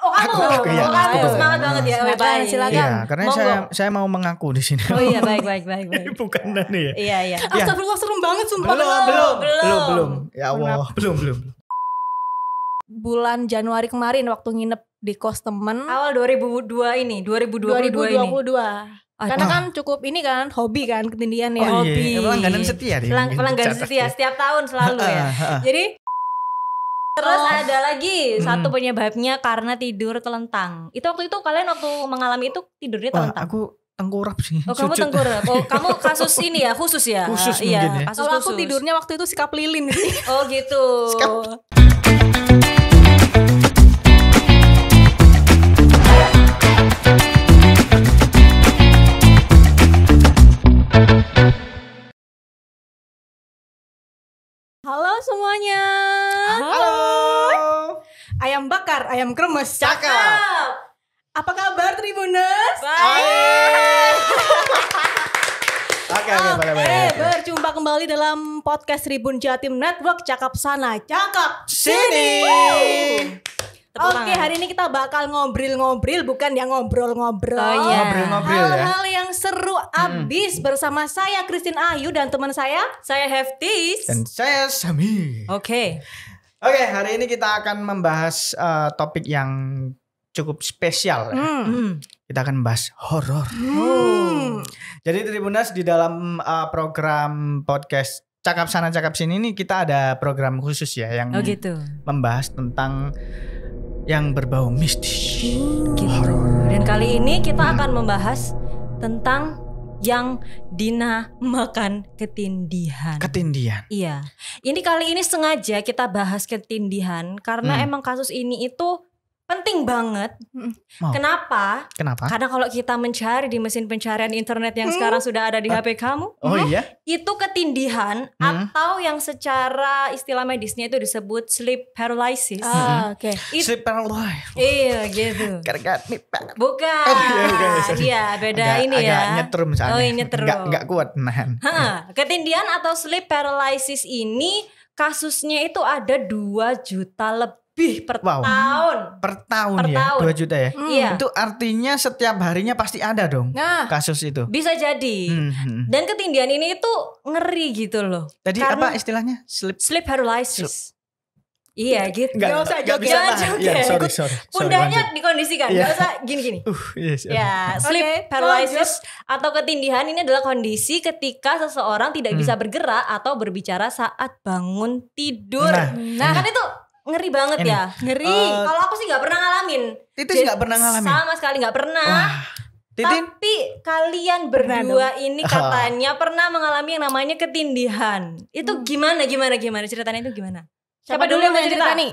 Oh kamu, aku, ya, oh, kamu semangat banget ya. Silakan, baik. silakan. Ya, karena Monggo. saya saya mau mengaku di sini. Oh iya, baik, baik, baik, baik. Bukan nih ya. Iya, iya. Ya. Astagfirullah serem banget sumpah. Belum, belum, belum, belum. Ya Allah, belum, belum. Bulan Januari kemarin waktu nginep di kos temen. Awal 2002 ini, 2022, 2022 ini. 2022. Aduh. Karena kan cukup ini kan hobi kan ketindian ya. Oh, iya, iya. hobi. Iya. Pelangganan setia Pelanggan Pelang, setia ya. setiap tahun selalu ya. Jadi Terus oh. ada lagi satu penyebabnya karena tidur telentang. Itu waktu itu kalian waktu mengalami itu tidurnya telentang. Wah, aku tengkurap sih. Oh, kamu tengkurap. Oh, kamu kasus ini ya, khusus ya. Khusus uh, iya, ya. Kalau aku tidurnya waktu itu sikap lilin. oh, gitu. Sikap. Halo semuanya ayam bakar, ayam kremes. Cakep. Apa kabar Tribuners? Baik. Oke, oke, oke. Berjumpa kembali dalam podcast Tribun Jatim Network Cakap Sana, Cakep Sini. Oke, okay, hari ini kita bakal ngobrol-ngobrol bukan yang ngobrol-ngobrol. Oh, iya. Ngobrol-ngobrol ya. Hal-hal yang seru hmm. abis bersama saya Christine Ayu dan teman saya, saya Heftis dan saya Sami. Oke. Okay. Oke, okay, hari ini kita akan membahas uh, topik yang cukup spesial. Mm. Ya. Hmm. Hmm. Kita akan membahas horor. Mm. Jadi Tribunas di dalam uh, program podcast Cakap Sana Cakap Sini ini kita ada program khusus ya yang oh gitu. membahas tentang yang berbau mistis. Mm. gitu. Dan kali ini kita mm. akan membahas tentang yang Dina makan ketindihan. Ketindihan. Iya. Ini kali ini sengaja kita bahas ketindihan karena hmm. emang kasus ini itu penting banget. Mau. Kenapa? Kenapa? Karena kalau kita mencari di mesin pencarian internet yang hmm. sekarang sudah ada di uh, eh, HP kamu, oh hmm, iya, itu ketindihan hmm. atau yang secara istilah medisnya itu disebut sleep paralysis. Ah, mm-hmm. Oke. Okay. sleep paralysis. Iya gitu. Karena Bukan. Oh, iya, bukan. Iya beda agak, ini agak ya. Agak nyetrum soalnya. Oh iya, nyetrum. Gak, gak kuat nahan. Ha, iya. ketindihan atau sleep paralysis ini kasusnya itu ada 2 juta lebih lebih per wow. tahun. Per tahun per ya, tahun. 2 juta ya. Hmm. Iya. Itu artinya setiap harinya pasti ada dong nah, kasus itu. Bisa jadi. Hmm. hmm. Dan ketindihan ini itu ngeri gitu loh. Tadi apa istilahnya? Sleep sleep paralysis. Sleep. Iya gitu. Gak, gak usah joget. bisa, joget. Ya, sorry, sorry, Pundaknya dikondisikan. Yeah. Gak usah gini-gini. Uh, yes, iya, ya, okay. sleep paralysis lanjut. atau ketindihan ini adalah kondisi ketika seseorang tidak hmm. bisa bergerak atau berbicara saat bangun tidur. nah, nah. nah. kan itu ngeri banget ya ngeri uh, kalau aku sih nggak pernah ngalamin titis nggak pernah ngalamin sama sekali nggak pernah Wah. Titin. Tapi kalian berdua ini katanya pernah mengalami yang namanya ketindihan. Itu hmm. gimana gimana gimana ceritanya itu gimana? Siapa, Siapa dulu yang mau cerita? cerita nih?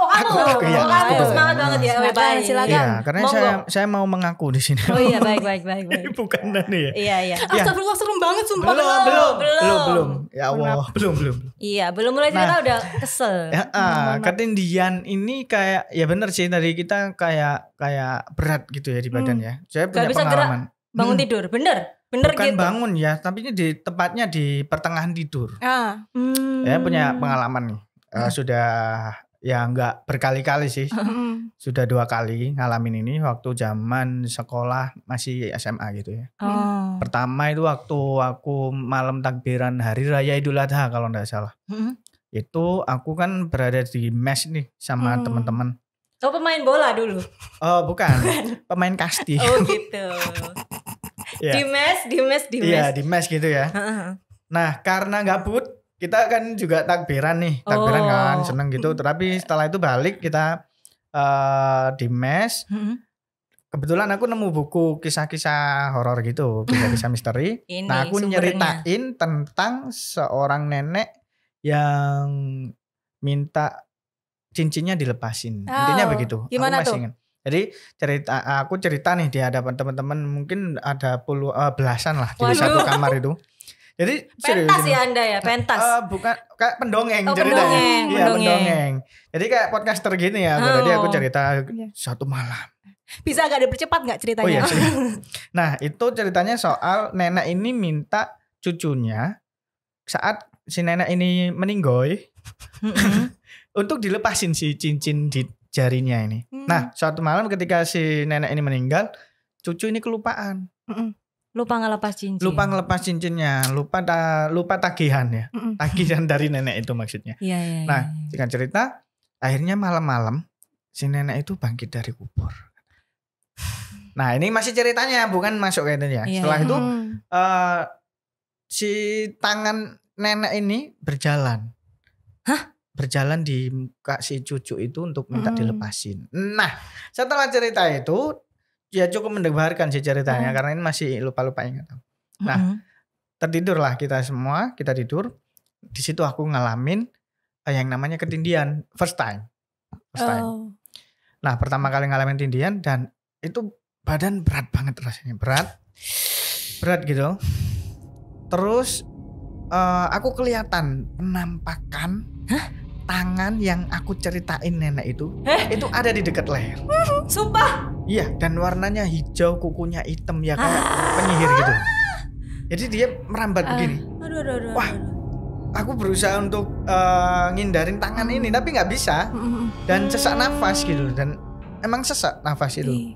Oh kamu, aku, ya, oh, iya, aku. semangat banget ya. Silakan, baik. silakan. Ya, karena Monggo. saya saya mau mengaku di sini. Oh iya, baik baik baik. baik. Bukan Dani ya. Iya, iya iya. Astagfirullah serem banget sumpah. Belum belum belum belum. Ya Allah, belum belum. Iya, belum mulai cerita nah. udah kesel. Ya, uh, ketindian ini kayak ya benar sih tadi kita kayak kayak berat gitu ya di hmm. badan ya. Saya punya Gak bisa pengalaman. Gerak, bangun hmm. tidur, bener. Bener Bukan gitu. bangun ya, tapi ini di tepatnya di pertengahan tidur. Ah. Hmm. Ya punya pengalaman nih. Uh, sudah ya nggak berkali-kali sih sudah dua kali ngalamin ini waktu zaman sekolah masih SMA gitu ya oh. pertama itu waktu aku malam takbiran hari raya Idul Adha kalau nggak salah hmm. itu aku kan berada di mes nih sama hmm. teman-teman oh pemain bola dulu oh bukan, pemain kasti oh gitu yeah. di mes di mes di mes iya di mes gitu ya nah karena nggak gabut kita kan juga takbiran nih, takbiran oh. kan seneng gitu. Tapi setelah itu balik kita uh, di mes. Kebetulan aku nemu buku kisah-kisah horor gitu, kisah-kisah misteri. Ini, nah, aku sumbernya. nyeritain tentang seorang nenek yang minta cincinnya dilepasin. Oh, Intinya begitu. Gimana aku masih Jadi cerita aku cerita nih di hadapan teman-teman mungkin ada puluh uh, belasan lah di satu kamar itu. Jadi pentas serius, ya Anda ya, pentas. Uh, bukan kayak pendongeng oh, cerita. Pendongeng, ya, pendongeng. pendongeng. Jadi kayak podcaster gini ya, oh. berarti aku cerita yeah. satu malam. Bisa agak dipercepat nggak ceritanya? Oh, iya, nah, itu ceritanya soal nenek ini minta cucunya saat si nenek ini meninggoy untuk dilepasin si cincin di jarinya ini. Hmm. Nah, suatu malam ketika si nenek ini meninggal, cucu ini kelupaan. Mm -hmm lupa ngelepas cincin lupa ngelepas cincinnya lupa ta, lupa tagihan ya tagihan dari nenek itu maksudnya ya. nah jika iya. cerita akhirnya malam-malam si nenek itu bangkit dari kubur nah ini masih ceritanya bukan masuk ke ya iya, setelah itu uh, si tangan nenek ini berjalan hah berjalan di muka si cucu itu untuk minta mm. dilepasin. Nah, setelah cerita itu ya cukup mendebarkan sih ceritanya hmm. karena ini masih lupa-lupa ingat. Nah, hmm. kita semua, kita tidur. Di situ aku ngalamin eh, yang namanya ketindian first time. First time. Oh. Nah, pertama kali ngalamin ketindian dan itu badan berat banget rasanya, berat. Berat gitu. Terus uh, aku kelihatan penampakan Hah? tangan yang aku ceritain nenek itu, eh? itu ada di dekat leher. Sumpah. Iya, dan warnanya hijau, kukunya hitam ya kayak ah. penyihir gitu. Jadi dia merambat uh, begini. Aduh, aduh, aduh, Wah, aku berusaha untuk uh, ngindarin tangan ini hmm. tapi nggak bisa hmm. dan sesak nafas gitu dan emang sesak nafas itu. Iya.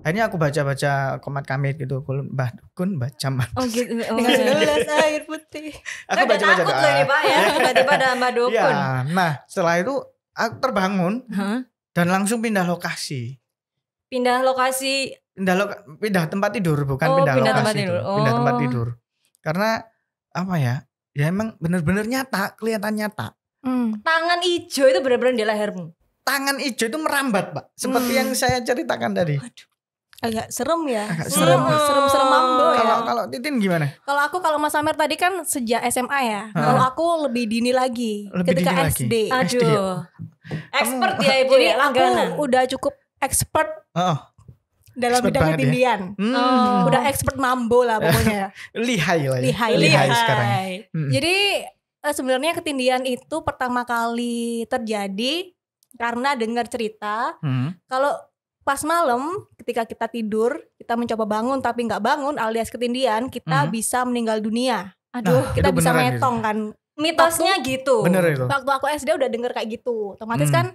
Akhirnya aku baca-baca komat kamit gitu, kulun bah kun baca mat. Oh gitu. Oh, gelas iya, iya. air putih. Aku baca-baca doa. Takut Pak ya, tiba-tiba ada Mbak Dukun. Ya, nah setelah itu aku terbangun huh? dan langsung pindah lokasi pindah lokasi pindah lo pindah tempat tidur bukan oh, pindah, pindah lokasi tempat tidur. Oh. pindah tempat oh. tidur karena apa ya ya emang bener-bener nyata kelihatan nyata hmm. tangan hijau itu bener-bener di lehermu tangan hijau itu merambat pak seperti hmm. yang saya ceritakan tadi Aduh. agak serem ya agak hmm. serem serem serem mambo ya. kalau ya. kalau titin gimana kalau aku kalau mas Amir tadi kan sejak SMA ya hmm. kalau aku lebih dini lagi lebih ketika dini SD lagi. Aduh. SD, expert ya ibu jadi ya, aku udah cukup expert oh. dalam expert bidang ya. ketindian. Ya? Hmm. Oh. Udah expert mambo lah pokoknya. lihai lah. Ya. Lihai, lihai, lihai sekarang. Hmm. Jadi eh, sebenarnya ketindian itu pertama kali terjadi karena dengar cerita hmm. kalau pas malam ketika kita tidur kita mencoba bangun tapi nggak bangun alias ketindian kita hmm. bisa meninggal dunia aduh nah, kita bisa metong itu. kan mitosnya waktu, gitu bener itu. waktu aku SD udah denger kayak gitu otomatis hmm. kan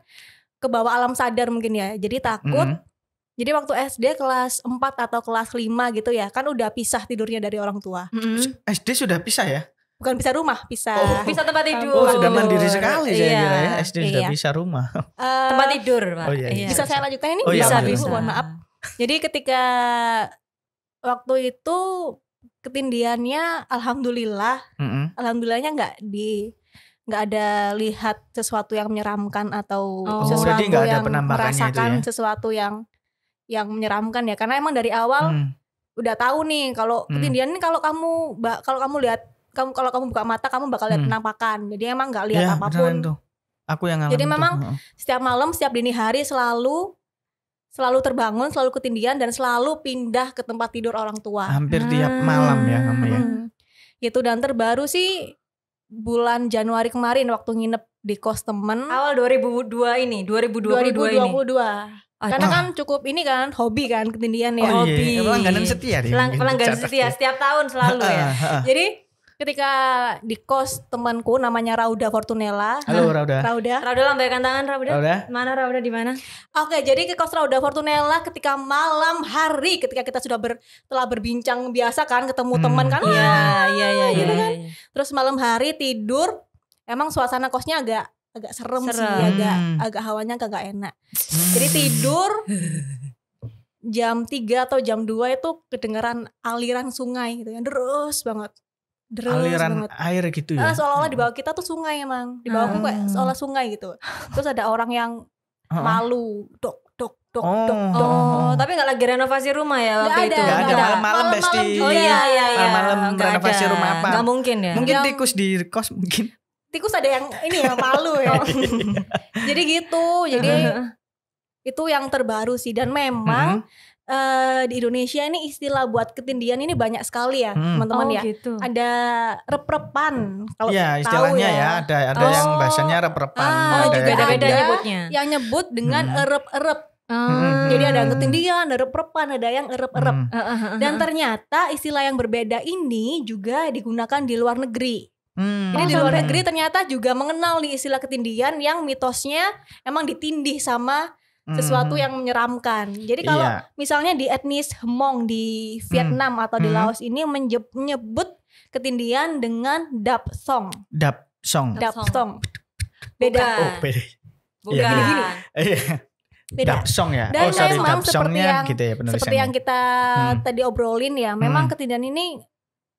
ke bawah alam sadar mungkin ya. Jadi takut. Mm -hmm. Jadi waktu SD kelas 4 atau kelas 5 gitu ya, kan udah pisah tidurnya dari orang tua. Mm -hmm. SD sudah pisah ya? Bukan pisah rumah, pisah. Oh. Pisah tempat tidur. Oh, sudah mandiri sekali saya iya. kira ya. SD iya. sudah pisah rumah. Uh, tempat tidur, Pak. Oh, iya, iya. Bisa saya lanjutkan ini? Oh, iya, bisa, bisa. Ibu, mohon maaf. Jadi ketika waktu itu ketindiannya alhamdulillah, mm -hmm. alhamdulillahnya nggak di nggak ada lihat sesuatu yang menyeramkan atau oh. oh sesuatu gak ada yang ya. merasakan ya? sesuatu yang yang menyeramkan ya karena emang dari awal hmm. udah tahu nih kalau hmm. ketindian ini kalau kamu kalau kamu lihat kamu kalau kamu buka mata kamu bakal lihat hmm. penampakan jadi emang nggak lihat ya, apapun tuh. aku yang jadi memang tuh. setiap malam setiap dini hari selalu selalu terbangun selalu ketindian dan selalu pindah ke tempat tidur orang tua hampir hmm. tiap malam ya kamu ya hmm. itu dan terbaru sih bulan Januari kemarin waktu nginep di kos temen awal 2002 ini 2022, 2022 ini karena kan cukup ini kan hobi kan ketindian ya oh, iya, hobi iya. pelangganan setia pelanggan setia ya. setiap tahun selalu ya jadi ketika di kos temanku namanya Rauda Fortunella. Halo Rauda. Rauda. Rauda lambaikan tangan Rauda. Rauda. Mana Rauda di mana? Oke, jadi ke kos Rauda Fortunella ketika malam hari ketika kita sudah ber, telah berbincang biasa kan ketemu hmm. teman kan. Iya, ah, iya, iya gitu iya, kan. Iya, iya. Terus malam hari tidur emang suasana kosnya agak agak serem, serem. sih, agak agak hawanya agak enak. Hmm. Jadi tidur jam 3 atau jam 2 itu kedengeran aliran sungai gitu ya. Kan, Terus banget aliran banget. air gitu ya. Nah, seolah-olah di hmm. bawah kita tuh sungai emang. Di bawah hmm. kayak seolah sungai gitu. Terus ada orang yang malu, dok dok dok oh. dok. dok. Oh, tapi nggak lagi renovasi rumah ya waktu gak ada, itu. Gak ada malam-malam besti. Oh iya iya iya. Malam renovasi ada. rumah apa? Gak mungkin ya. Mungkin yang... tikus di kos mungkin. Tikus ada yang ini ya malu ya. Oh. jadi gitu. Jadi itu yang terbaru sih dan memang hmm Uh, di Indonesia ini istilah buat ketindian ini banyak sekali ya hmm. teman-teman hmm. oh, ya gitu. ada reprepan kalau ya, istilahnya ya. ya ada ada oh. yang bahasanya reprepan. ah, ada juga ada beda gitu. nyebutnya iya. yang nyebut dengan hmm. erep-erep Hmm. Jadi ada yang ketindian, ada reprepan, ada yang erep-erep. Hmm. Dan ternyata istilah yang berbeda ini juga digunakan di luar negeri. Hmm. Ini di oh, luar negeri ternyata juga mengenal nih istilah ketindian yang mitosnya emang ditindih sama sesuatu hmm. yang menyeramkan. Jadi iya. kalau yeah. misalnya di etnis Hmong di hmm. Vietnam atau di hmm. Laos ini menyebut ketindian dengan dap song. Dap song. Dap song. Beda. Oh, beda. Bukan. Ya, Dap song ya. Dan oh, sorry, memang seperti yang, gitu ya, seperti yang kita hmm. tadi obrolin ya, memang hmm. ketindian ini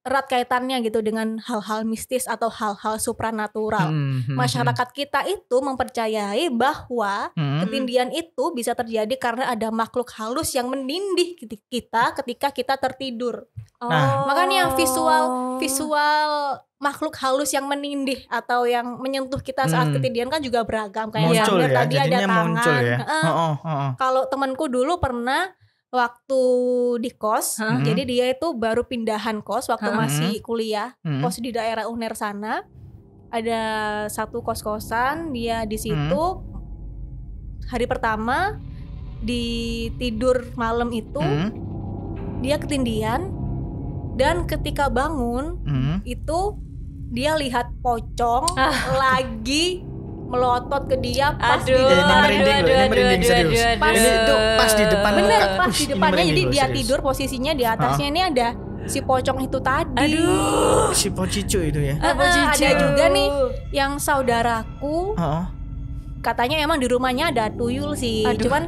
erat kaitannya gitu dengan hal-hal mistis atau hal-hal supranatural. Hmm, hmm, hmm. Masyarakat hmm. kita itu mempercayai bahwa hmm. ketindian itu bisa terjadi karena ada makhluk halus yang menindih kita ketika kita tertidur. Nah. Oh. Nah, makanya visual oh. visual makhluk halus yang menindih atau yang menyentuh kita saat hmm. kan juga beragam kayak muncul ya, tadi ada tangan. ya? Eh, oh, oh, oh. Kalau temanku dulu pernah waktu di kos. Hmm. Jadi dia itu baru pindahan kos waktu hmm. masih mm-hmm. kuliah. Hmm. Kos di daerah Uner sana. Ada satu kos-kosan, dia di mm-hmm. situ hmm. hari pertama di tidur malam itu hmm. dia ketindian dan ketika bangun hmm. itu dia lihat pocong ah. lagi melotot ke dia pas aduh, di depan ini merinding aduh, loh, ini merinding aduh, serius. Aduh, aduh, pas, ini itu pas di depan. Bener, muka. pas di depannya jadi dia serius. tidur posisinya di atasnya ini ada si pocong itu tadi. Aduh, si pocicu itu ya. Uh, uh, ada juga nih yang saudaraku. Uh Katanya emang di rumahnya ada tuyul sih, Aduh. cuman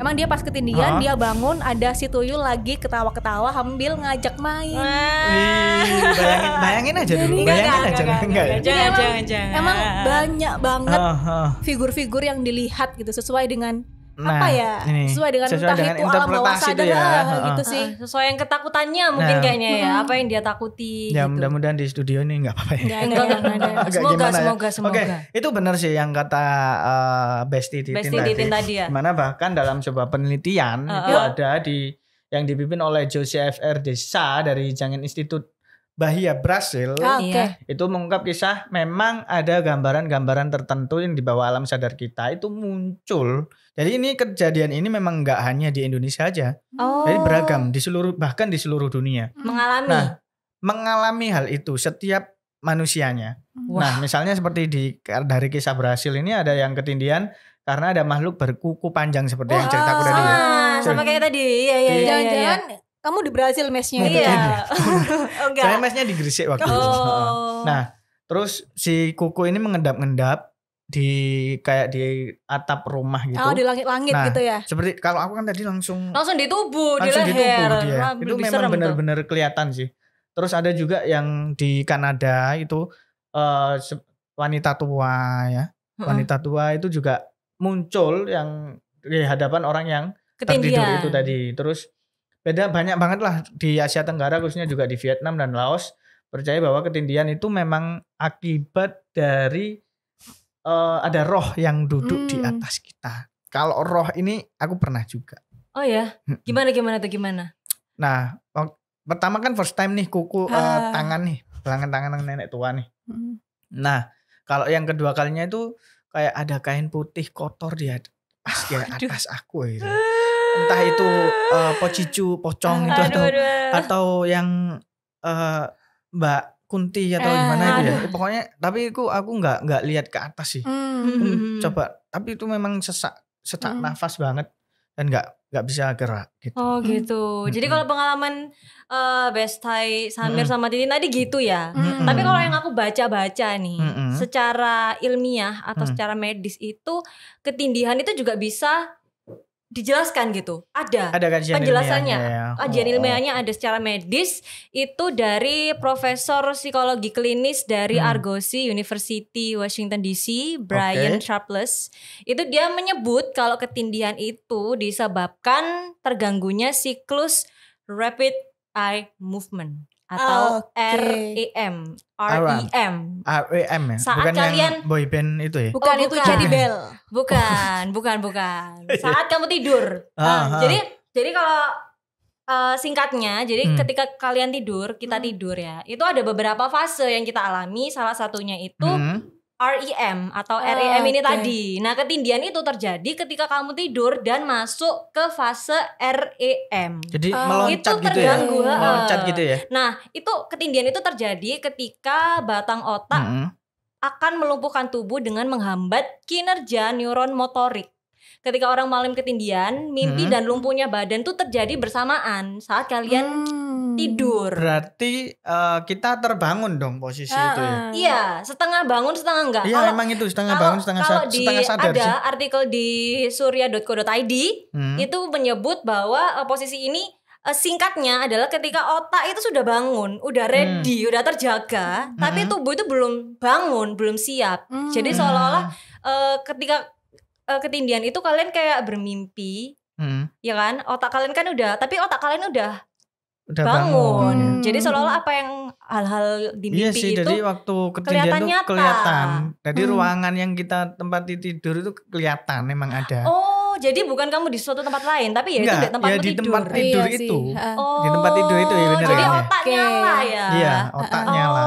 Emang dia pas ketindian huh? dia bangun ada si tuyul lagi ketawa-ketawa ambil ngajak main. Wih, bayangin, bayangin aja dulu. Ya? Jadi, bayangin enggak, aja. Enggak, enggak, enggak, enggak, enggak, enggak, enggak, enggak, enggak, figur enggak, enggak, enggak, enggak, enggak, nah, apa ya ini, sesuai dengan sesuai entah dengan itu alam bawah sadar ya. gitu sih sesuai yang ketakutannya nah. mungkin kayaknya ya apa yang dia takuti ya gitu. mudah-mudahan di studio ini nggak apa-apa ya semoga ya? semoga semoga oke okay, itu benar sih yang kata uh, Besti Titin Besti tadi, Titin tadi ya. mana bahkan dalam sebuah penelitian uh, itu ada di yang dipimpin oleh Joseph R. Desa dari Jangan Institut Bahia Brasil oh, okay. Iya. itu mengungkap kisah memang ada gambaran-gambaran tertentu yang di bawah alam sadar kita itu muncul jadi ini kejadian ini memang nggak hanya di Indonesia aja. Oh. Jadi beragam di seluruh bahkan di seluruh dunia. Hmm. Mengalami. Nah, mengalami hal itu setiap manusianya. Wow. Hmm. Nah, misalnya seperti di dari kisah berhasil ini ada yang ketindian karena ada makhluk berkuku panjang seperti wow. yang aku tadi. Ya. Ah, ya. sama kayak tadi. Iya, iya, iya. iya. Jangan-jangan iya, kamu di Brazil mesnya. iya. oh, Saya mesnya di Gresik waktu oh. itu. Nah, terus si kuku ini mengendap-endap di kayak di atap rumah gitu. Oh, di langit-langit nah, gitu ya. Seperti kalau aku kan tadi langsung langsung di tubuh, langsung di leher. Di tubuh dia. itu memang benar-benar kelihatan sih. Terus ada juga yang di Kanada itu uh, wanita tua ya. Wanita tua itu juga muncul yang di hadapan orang yang Ketindian. tertidur itu tadi. Terus beda banyak banget lah di Asia Tenggara khususnya juga di Vietnam dan Laos percaya bahwa ketindian itu memang akibat dari uh, ada roh yang duduk hmm. di atas kita. Kalau roh ini aku pernah juga. Oh ya, hmm. gimana gimana tuh gimana? Nah, pertama kan first time nih kuku eh, ah. tangan nih, tangan tangan nenek tua nih. Hmm. Nah, kalau yang kedua kalinya itu kayak ada kain putih kotor di atas ah, di atas aku eh, itu. Entah itu uh, pocicu, pocong itu atau aduh. atau yang uh, Mbak kunti atau eh, gimana itu ya pokoknya tapi aku aku nggak nggak lihat ke atas sih hmm. hmm. coba tapi itu memang sesak sesak hmm. nafas banget dan nggak nggak bisa gerak gitu. Oh gitu. Hmm. Jadi kalau pengalaman uh, Bestai, Samir hmm. sama Titi tadi gitu ya. Hmm. Tapi kalau yang aku baca-baca nih, hmm. secara ilmiah atau hmm. secara medis itu ketindihan itu juga bisa dijelaskan gitu. Ada, ada kajian penjelasannya. Iya, iya. ah, ilmiahnya, Kajian oh. ilmiahnya oh. ada secara medis itu dari profesor psikologi klinis dari hmm. Argosy University Washington DC, Brian okay. Sharpless. Itu dia menyebut kalau ketindihan itu disebabkan terganggunya siklus rapid eye movement atau R R E E M M R E M ya saat bukan kalian boy band itu ya bukan, oh, bukan. itu jadi bel bukan bukan bukan saat kamu tidur uh, jadi jadi kalau uh, singkatnya jadi hmm. ketika kalian tidur kita hmm. tidur ya itu ada beberapa fase yang kita alami salah satunya itu hmm REM atau oh, REM ini okay. tadi. Nah, ketindian itu terjadi ketika kamu tidur dan masuk ke fase REM. Jadi oh, meloncat itu gitu ya? terganggu. ya. Meloncat gitu ya. Nah, itu ketindian itu terjadi ketika batang otak hmm. akan melumpuhkan tubuh dengan menghambat kinerja neuron motorik ketika orang malam ketindian, mimpi hmm. dan lumpuhnya badan tuh terjadi bersamaan saat kalian hmm. tidur. Berarti uh, kita terbangun dong posisi ya, itu ya. Iya, setengah bangun setengah enggak. Iya, kalo, emang itu setengah kalo, bangun setengah kalau sa- di, sadar ada sih. artikel di surya.co.id hmm. itu menyebut bahwa uh, posisi ini eh, singkatnya adalah ketika otak itu sudah bangun, udah hmm. ready, hmm. udah terjaga, hmm. tapi tubuh itu belum bangun, belum siap. Hmm. Jadi seolah-olah uh, ketika uh, itu kalian kayak bermimpi hmm. ya kan otak kalian kan udah tapi otak kalian udah udah bangun. bangun. Ya. Hmm. Jadi seolah-olah apa yang hal-hal di iya mimpi iya sih, itu jadi waktu kelihatan nyata. kelihatan. Jadi hmm. ruangan yang kita tempat tidur itu kelihatan memang ada. Oh jadi bukan kamu di suatu tempat lain, tapi ya Nggak, itu di tempat ya tidur, di tempat iya tidur iya itu. Oh, di tempat tidur itu ya benar. Jadi ya. otak okay. nyala ya. Iya, otak oh. nyala.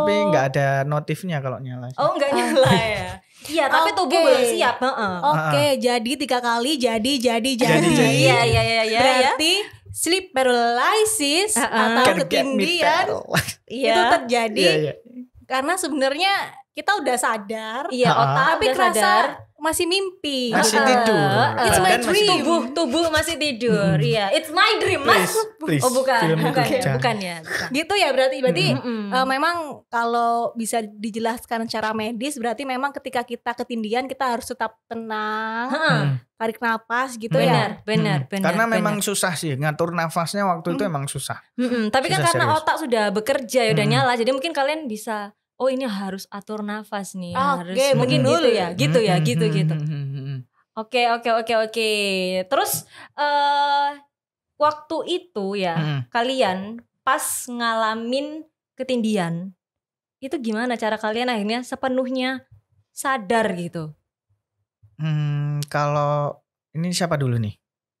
Tapi nggak ada notifnya kalau nyala. sih. Oh, nggak nyala ya. Iya, tapi okay. tubuh belum siap. Uh -uh. Oke, okay, jadi tiga kali jadi jadi jadi. Iya, iya, iya, iya. Berarti iya. sleep paralysis uh -uh. atau ketindian yeah. itu iya. terjadi yeah, yeah. karena sebenarnya kita udah sadar, yeah, uh -uh. otak tapi udah kerasa sadar masih mimpi masih tidur uh, it's my Dan dream tubuh tubuh masih tidur hmm. iya yeah. it's my dream mas please, oh bukan Film bukan ya bukan, bukan ya bukan. gitu ya berarti berarti mm -hmm. uh, memang kalau bisa dijelaskan secara medis berarti memang ketika kita ketindian kita harus tetap tenang hmm tarik nafas gitu benar, ya. Benar, hmm. benar. Karena benar. memang susah sih ngatur nafasnya waktu hmm. itu emang susah. Hmm, hmm. tapi kan susah kan karena serius. otak sudah bekerja ya udah hmm. nyala, jadi mungkin kalian bisa oh ini harus atur nafas nih oh, harus okay, mungkin hmm. gitu ya gitu ya gitu mm-hmm, gitu mm-hmm, mm-hmm. oke oke oke oke terus uh, waktu itu ya kalian pas ngalamin ketindian itu gimana cara kalian akhirnya sepenuhnya sadar gitu hmm, kalau ini siapa dulu nih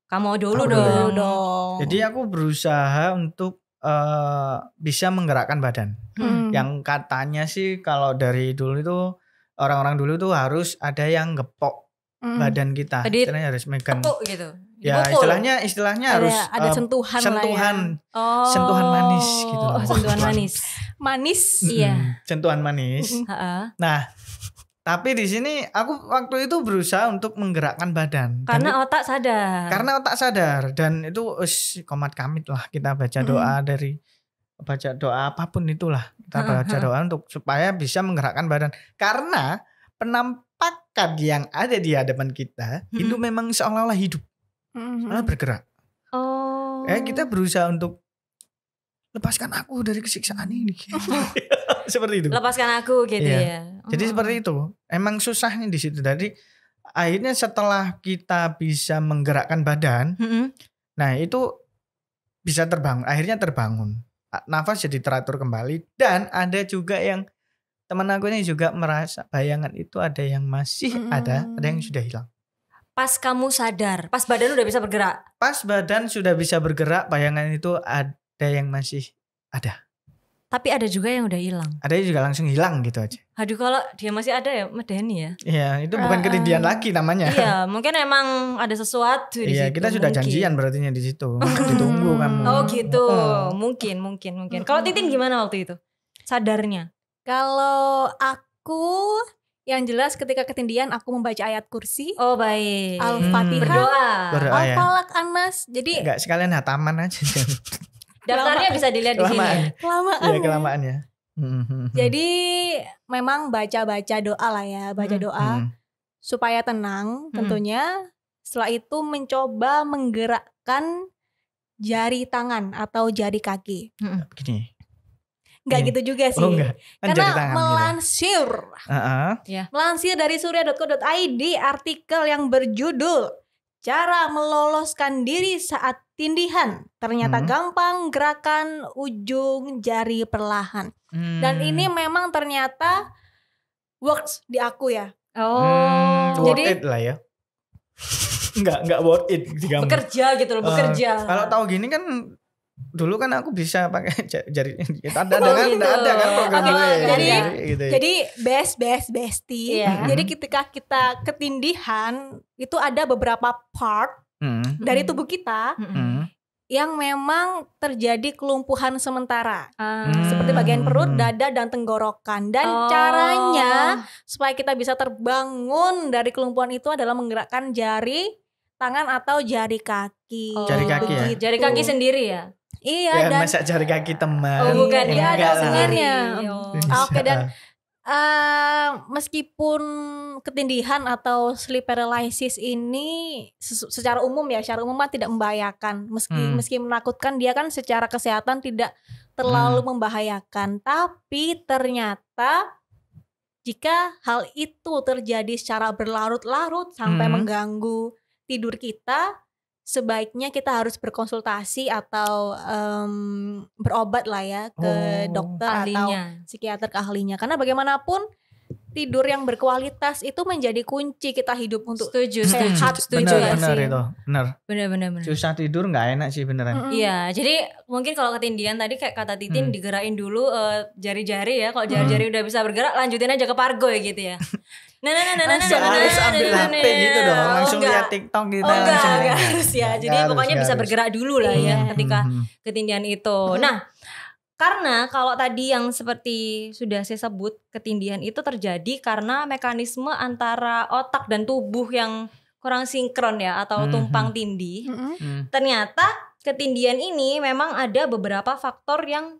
kamu dulu, dulu dong. dong ya. jadi aku berusaha untuk uh, bisa menggerakkan badan. Hmm. Yang katanya sih kalau dari dulu itu orang-orang dulu tuh harus ada yang gepok hmm. badan kita. Jadi, harus megang. gitu. Ya Bukul. istilahnya istilahnya ada, harus ada eh, sentuhan uh, sentuhan ya. oh, sentuhan manis gitu. Oh, sentuhan manis. Manis. Iya. Sentuhan manis. nah, tapi di sini aku waktu itu berusaha untuk menggerakkan badan. Karena dan, otak sadar. Karena otak sadar dan itu us komat kamit lah kita baca doa hmm. dari baca doa apapun itulah kita baca doa untuk supaya bisa menggerakkan badan. Karena penampakan yang ada di hadapan kita hmm. itu memang seolah-olah hidup, hmm. seolah bergerak. Oh. Eh kita berusaha untuk lepaskan aku dari kesiksaan ini. Gitu. seperti itu. Lepaskan aku gitu ya. ya. Jadi oh. seperti itu. Emang susahnya di situ. Jadi akhirnya setelah kita bisa menggerakkan badan, -hmm. nah itu bisa terbangun. Akhirnya terbangun. Nafas jadi teratur kembali. Dan ada juga yang teman aku ini juga merasa bayangan itu ada yang masih -hmm. ada, ada yang sudah hilang. Pas kamu sadar, pas badan udah bisa bergerak. Pas badan sudah bisa bergerak, bayangan itu ada ada yang masih ada. Tapi ada juga yang udah hilang. Ada juga langsung hilang gitu aja. Aduh kalau dia masih ada ya medeni ya. Iya itu bukan uh, uh, lagi namanya. Iya mungkin emang ada sesuatu di Iya situ, kita sudah mungkin. janjian berartinya di situ. Ditunggu kamu. Oh gitu oh. mungkin mungkin mungkin. Kalau Titin gimana waktu itu sadarnya? Kalau aku yang jelas ketika ketindian aku membaca ayat kursi. Oh baik. Al-Fatihah. Hmm, berdoa. Berdoa ya. Al-Falak Anas. Jadi. Enggak sekalian hataman aja. Daftarnya bisa dilihat di sini. Kelamaan. Iya, kelamaan ya. Mm-hmm. Jadi memang baca-baca doa lah ya, baca mm-hmm. doa hmm. supaya tenang mm-hmm. tentunya. Setelah itu mencoba menggerakkan jari tangan atau jari kaki. Hmm. Gini. Enggak gitu juga oh, sih. Oh, Karena tangan, gitu. melansir. Gitu. Uh-uh. Yeah. Melansir dari surya.co.id artikel yang berjudul Cara meloloskan diri saat tindihan ternyata hmm. gampang gerakan ujung jari perlahan. Hmm. Dan ini memang ternyata works di aku ya. Oh, hmm, jadi worth it lah ya. Enggak, enggak worth it sih Bekerja gitu loh, eh, bekerja. Uh, kalau tahu gini kan dulu kan aku bisa pakai jari ya, ada oh, kan? Gitu. ada kan ada oh, kan program okay, oh, iya, jadi gitu, ya. jadi best best bestie yeah. Hmm. jadi ketika kita ketindihan itu ada beberapa part mm. dari hmm. tubuh kita mm. yang memang terjadi kelumpuhan sementara mm. seperti bagian perut dada dan tenggorokan dan oh. caranya supaya kita bisa terbangun dari kelumpuhan itu adalah menggerakkan jari tangan atau jari kaki. Oh. Jari kaki ya. Jari kaki sendiri ya. Iya ya, dan masa jari kaki teman. Oh bukan, dia ada sebenarnya. Iya. Ah, oke dan uh, meskipun ketindihan atau sleep paralysis ini secara umum ya secara umum mah tidak membahayakan meski hmm. meski menakutkan dia kan secara kesehatan tidak terlalu hmm. membahayakan tapi ternyata jika hal itu terjadi secara berlarut-larut sampai hmm. mengganggu tidur kita sebaiknya kita harus berkonsultasi atau um, berobat lah ya ke oh, dokter ahlinya. atau psikiater ke ahlinya karena bagaimanapun tidur yang berkualitas itu menjadi kunci kita hidup untuk setuju sehat setuju bener, bener sih. itu benar, benar bener susah tidur nggak enak sih beneran iya mm -hmm. jadi mungkin kalau ketindian tadi kayak kata Titin mm. digerakin dulu eh, jari-jari uh, jari ya kalau hmm. jari-jari mm. udah bisa bergerak lanjutin aja ke pargo ya gitu ya nah nah nah nah nah nah harus ambil HP gitu dong langsung lihat TikTok gitu oh, enggak, enggak harus ya jadi pokoknya bisa bergerak dulu lah ya mm-hmm. ketika mm-hmm. ketindihan itu mm-hmm. nah karena kalau tadi yang seperti sudah saya sebut ketindihan itu terjadi karena mekanisme antara otak dan tubuh yang kurang sinkron ya atau mm-hmm. tumpang tindih. Mm-hmm. Mm. Ternyata ketindihan ini memang ada beberapa faktor yang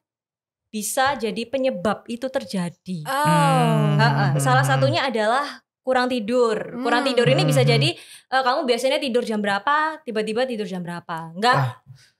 bisa jadi penyebab itu terjadi. Oh. Hmm. Hmm. Salah hmm. satunya adalah kurang tidur. Kurang tidur ini bisa jadi uh, kamu biasanya tidur jam berapa tiba-tiba tidur jam berapa nggak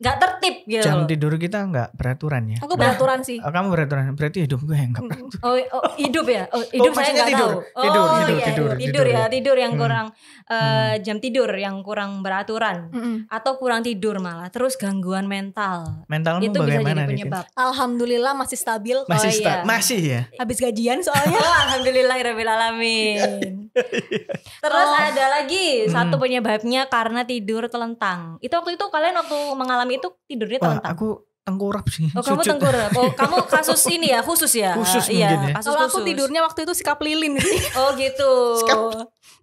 ah, tertib gitu jam tidur kita nggak beraturan ya aku peraturan sih oh, kamu beraturan berarti hidup gue yang nggak oh, oh hidup ya oh, hidup oh, saya nggak tahu oh, tidur, oh iya, iya, tidur, iya, tidur, tidur, ya tidur yang hmm. kurang uh, jam tidur yang kurang beraturan hmm. atau kurang tidur malah terus gangguan mental mentalmu itu bisa jadi penyebab Rikin? alhamdulillah masih stabil masih oh, sta iya. masih ya habis gajian soalnya oh, alhamdulillah alamin Terus oh. ada lagi satu penyebabnya karena tidur telentang. Itu waktu itu kalian waktu mengalami itu tidurnya telentang. Wah, aku tengkurap sih. Oh, kamu tengkurap. Oh, kamu kasus ini ya, khusus ya? Khusus iya, mungkin ya. Kalau aku tidurnya waktu itu sikap lilin sih. oh, gitu. Sikap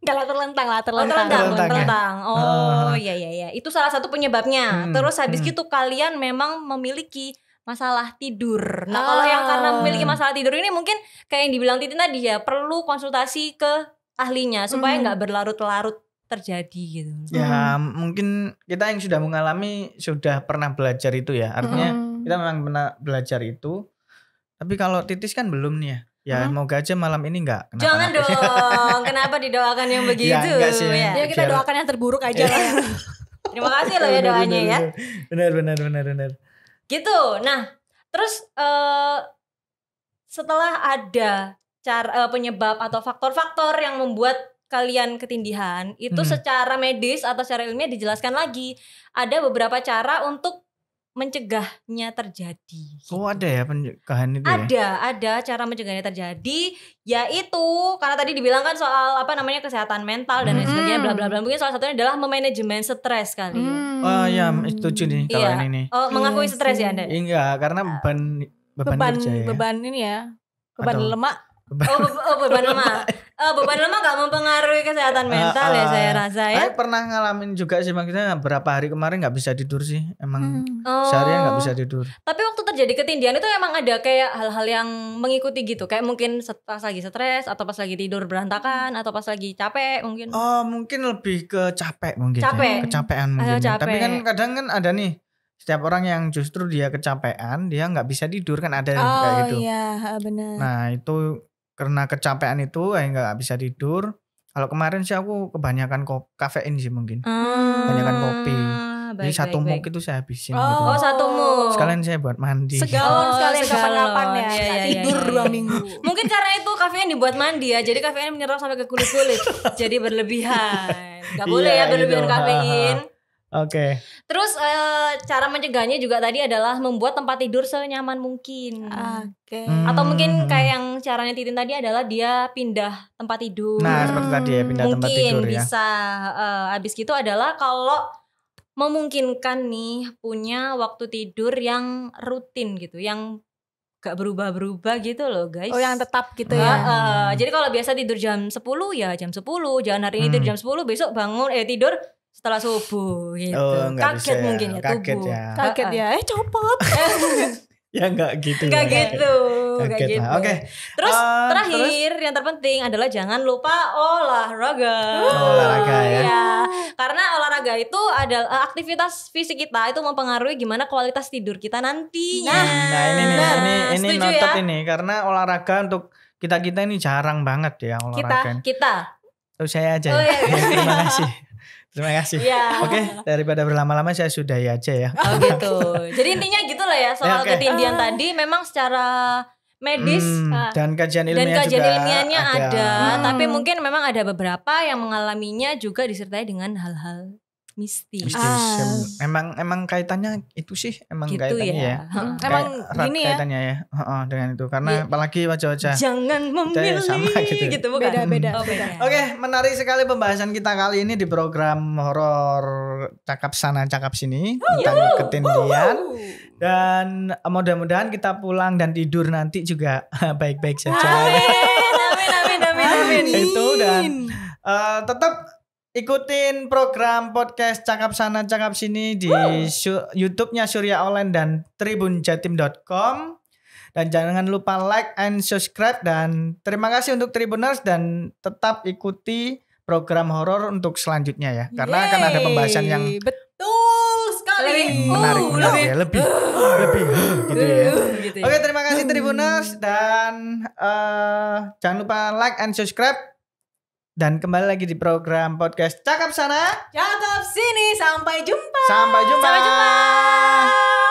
Gak lah terlentang lah terlentang. Oh, terlentang, terlentang, Ya? Oh, ah. iya iya iya. Itu salah satu penyebabnya. Hmm, Terus habis hmm. gitu kalian memang memiliki masalah tidur. Nah, oh. kalau ah. yang karena memiliki masalah tidur ini mungkin kayak yang dibilang Titin tadi ya, perlu konsultasi ke ahlinya supaya nggak mm. berlarut-larut terjadi gitu. Ya hmm. mungkin kita yang sudah mengalami sudah pernah belajar itu ya. Artinya hmm. kita memang pernah belajar itu. Tapi kalau titis kan belum nih ya. Ya hmm? moga aja malam ini enggak kenapa Jangan nanti. dong. kenapa didoakan yang ya, begitu? Ya, ya. ya kita biar... doakan yang terburuk aja lah. Ya. Terima kasih loh ya doanya ya. Benar benar benar benar. Gitu. Nah, terus uh, setelah ada cara uh, penyebab atau faktor-faktor yang membuat kalian ketindihan itu hmm. secara medis atau secara ilmiah dijelaskan lagi. Ada beberapa cara untuk mencegahnya terjadi. Oh, gitu. Oh ada ya pencegahan itu ya? ada, ya? Ada, cara mencegahnya terjadi yaitu karena tadi dibilang soal apa namanya kesehatan mental dan lain hmm. sebagainya bla bla bla. Mungkin salah satunya adalah memanajemen stres kali. Ya. Hmm. Oh ya, setuju nih hmm, kalau iya. ini Oh, Oh, mengakui stres ya Anda? Enggak, iya, karena iya. beban beban, beban kerja ya. Beban ini ya. Beban Atau, lemak Beban oh, oh beban lemah. Oh, beban lemah gak mempengaruhi kesehatan ah, mental uh, uh, ya ah. saya rasa ya. Saya pernah ngalamin juga sih maksudnya berapa hari kemarin gak bisa tidur sih. Emang hmm. seharian gak oh. bisa tidur. Tapi waktu terjadi ketindian itu emang ada kayak hal-hal yang mengikuti gitu. Kayak mungkin pas lagi stres atau pas lagi tidur berantakan atau pas lagi capek mungkin. Oh, mungkin lebih ke capek mungkin. Ya. Capek. Eh, ya. Kecapean mungkin. Ayo, capek. Tapi kan kadang kan ada nih setiap orang yang justru dia kecapean dia nggak bisa tidur kan ada yang oh, kayak gitu. Oh iya benar. Nah itu karena kecapean itu kayak eh, nggak bisa tidur kalau kemarin sih aku kebanyakan kafein sih mungkin hmm. kebanyakan kopi baik, jadi satu baik, mug itu saya habisin oh, gitu. oh satu mug sekalian saya buat mandi segalon oh, sekalian kapan-kapan ya, ya, ya tidur iya, iya. dua minggu mungkin karena itu kafein dibuat mandi ya jadi kafein menyerap sampai ke kulit-kulit jadi berlebihan nggak iya, boleh ya, berlebihan gitu. kafein Oke. Okay. Terus uh, cara mencegahnya juga tadi adalah membuat tempat tidur senyaman mungkin. Oke. Okay. Hmm. Atau mungkin hmm. kayak yang caranya Titin tadi adalah dia pindah tempat tidur. Nah, seperti tadi ya pindah mungkin tempat tidur ya. Mungkin bisa uh, eh, habis gitu adalah kalau memungkinkan nih punya waktu tidur yang rutin gitu, yang gak berubah-berubah gitu loh guys. Oh yang tetap gitu ya. Uh, uh, jadi kalau biasa tidur jam 10 ya jam 10, jangan hari ini hmm. tidur jam 10, besok bangun eh tidur setelah subuh gitu. Oh, kaget bisa, mungkin ya, ya kaget tubuh. Ya. Kaget ya, eh copot. ya enggak gitu. Enggak gitu. Enggak gitu. Oke. Okay. Terus uh, terakhir terus? yang terpenting adalah jangan lupa olahraga. Oh, olahraga ya. ya. Karena olahraga itu adalah eh, aktivitas fisik kita itu mempengaruhi gimana kualitas tidur kita nantinya. Nah, nah ini nih, nah, ini ini notet ya? ini karena olahraga untuk kita-kita ini jarang banget ya olahraga. Kita, kita. Oh, saya aja. Oh, ya. Oh, iya. Terima kasih. Terima kasih. Ya. Oke, okay, daripada berlama-lama saya sudahi aja ya. Oh gitu. Jadi intinya gitulah ya soal ya, okay. ketindian uh. tadi memang secara medis hmm, ah, dan kajian ilmiah dan kajian ilmiahnya ada, ada. Hmm. tapi mungkin memang ada beberapa yang mengalaminya juga disertai dengan hal-hal mistis. mistis. Ah. Emang emang kaitannya itu sih emang gitu kaitannya ya. ya. Hmm. Emang Kay gini ya. Kaitannya ya. Uh -uh, dengan itu karena ya. apalagi wajah-wajah. Jangan ya memilih sama gitu. gitu bukan? Beda beda. Oh, beda. Oke, okay, menarik sekali pembahasan kita kali ini di program horor cakap sana cakap sini oh, tentang yuh. ketindian. Oh, oh. Dan eh, mudah-mudahan kita pulang dan tidur nanti juga baik-baik saja. Amin amin amin amin. amin. Itu dan uh, tetap Ikutin program podcast Cakap Sana Cakap Sini di su- YouTube-nya Surya Online dan tribunjatim.com. Dan jangan lupa like and subscribe dan terima kasih untuk Tribuners dan tetap ikuti program horor untuk selanjutnya ya. Karena Yeay. akan ada pembahasan yang betul sekali menarik, uh, ya, lebih. ya, lebih uh, lebih uh, gitu ya. Uh, gitu ya. Oke, terima kasih Tribuners dan uh, jangan lupa like and subscribe dan kembali lagi di program podcast Cakap Sana. Cakap Sini. Sampai jumpa. Sampai jumpa. Sampai jumpa.